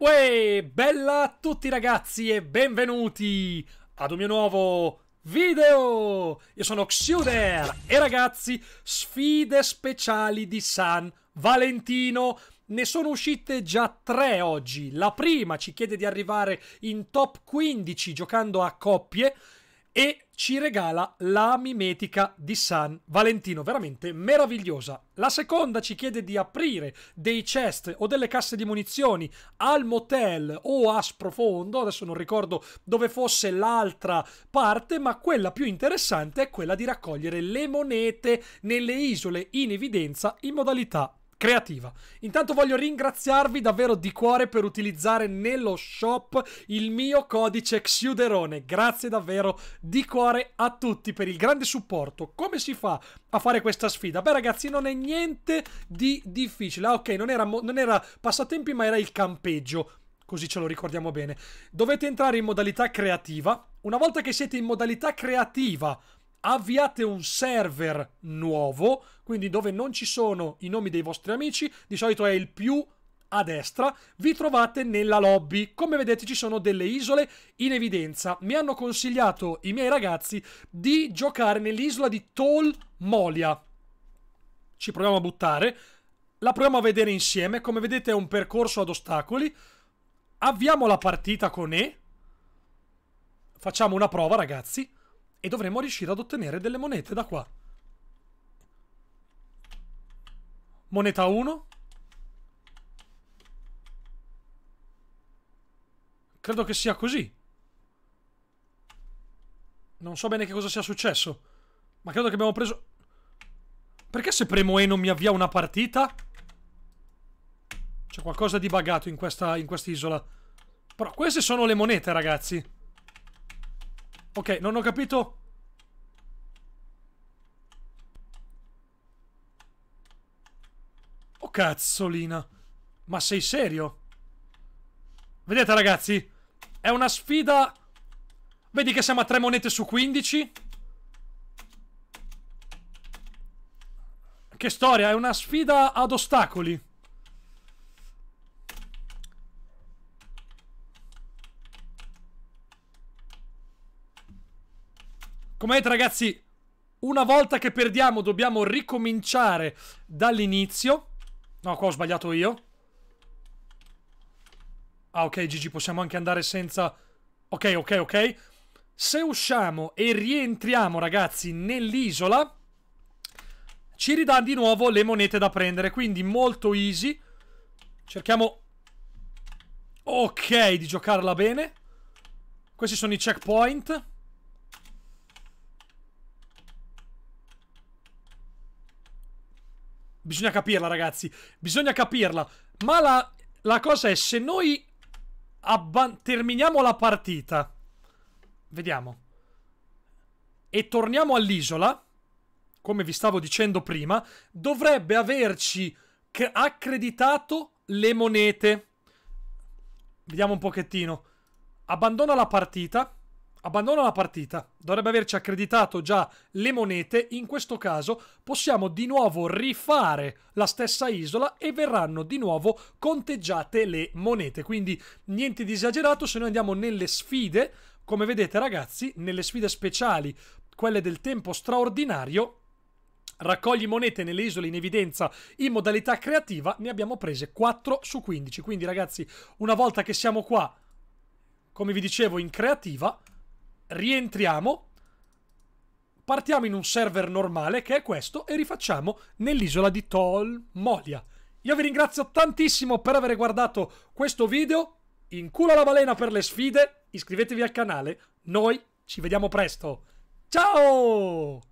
Uè, bella a tutti ragazzi e benvenuti ad un mio nuovo video! Io sono Xuder e ragazzi, sfide speciali di San Valentino. Ne sono uscite già tre oggi. La prima ci chiede di arrivare in top 15 giocando a coppie e ci regala la mimetica di San Valentino, veramente meravigliosa. La seconda ci chiede di aprire dei chest o delle casse di munizioni al motel o a sprofondo, adesso non ricordo dove fosse l'altra parte, ma quella più interessante è quella di raccogliere le monete nelle isole in evidenza in modalità creativa. Intanto voglio ringraziarvi davvero di cuore per utilizzare nello shop il mio codice Xiuderone. Grazie davvero di cuore a tutti per il grande supporto. Come si fa a fare questa sfida? Beh ragazzi, non è niente di difficile. Ah ok, non era, non era passatempi ma era il campeggio. Così ce lo ricordiamo bene. Dovete entrare in modalità creativa. Una volta che siete in modalità creativa avviate un server nuovo, quindi dove non ci sono i nomi dei vostri amici, di solito è il più a destra, vi trovate nella lobby. Come vedete ci sono delle isole in evidenza. Mi hanno consigliato i miei ragazzi di giocare nell'isola di Tol Molia. Ci proviamo a buttare, la proviamo a vedere insieme. Come vedete è un percorso ad ostacoli. Avviamo la partita con E. Facciamo una prova ragazzi. E dovremmo riuscire ad ottenere delle monete da qua. Moneta 1. Credo che sia così. Non so bene che cosa sia successo. Ma credo che abbiamo preso... Perché se premo E non mi avvia una partita? C'è qualcosa di bugato in questa in quest'isola. Però queste sono le monete, ragazzi. Ok, non ho capito. Oh cazzolina. Ma sei serio? Vedete ragazzi? È una sfida... Vedi che siamo a 3 monete su 15? Che storia, è una sfida ad ostacoli. Come vedete ragazzi, una volta che perdiamo dobbiamo ricominciare dall'inizio. No, qua ho sbagliato io. Ah, ok, Gigi, possiamo anche andare senza... Ok, ok, ok. Se usciamo e rientriamo, ragazzi, nell'isola, ci ridà di nuovo le monete da prendere. Quindi molto easy. Cerchiamo... Ok, di giocarla bene. Questi sono i checkpoint. Bisogna capirla, ragazzi. Bisogna capirla. Ma la, la cosa è, se noi terminiamo la partita, vediamo, e torniamo all'isola, come vi stavo dicendo prima, dovrebbe averci accreditato le monete. Vediamo un pochettino. Abbandona la partita abbandona la partita. Dovrebbe averci accreditato già le monete, in questo caso possiamo di nuovo rifare la stessa isola e verranno di nuovo conteggiate le monete. Quindi niente di esagerato, se noi andiamo nelle sfide, come vedete ragazzi, nelle sfide speciali, quelle del tempo straordinario, raccogli monete nelle isole in evidenza in modalità creativa, ne abbiamo prese 4 su 15. Quindi ragazzi, una volta che siamo qua, come vi dicevo, in creativa rientriamo, partiamo in un server normale che è questo e rifacciamo nell'isola di Tol Molia. Io vi ringrazio tantissimo per aver guardato questo video, in culo alla balena per le sfide, iscrivetevi al canale, noi ci vediamo presto, ciao!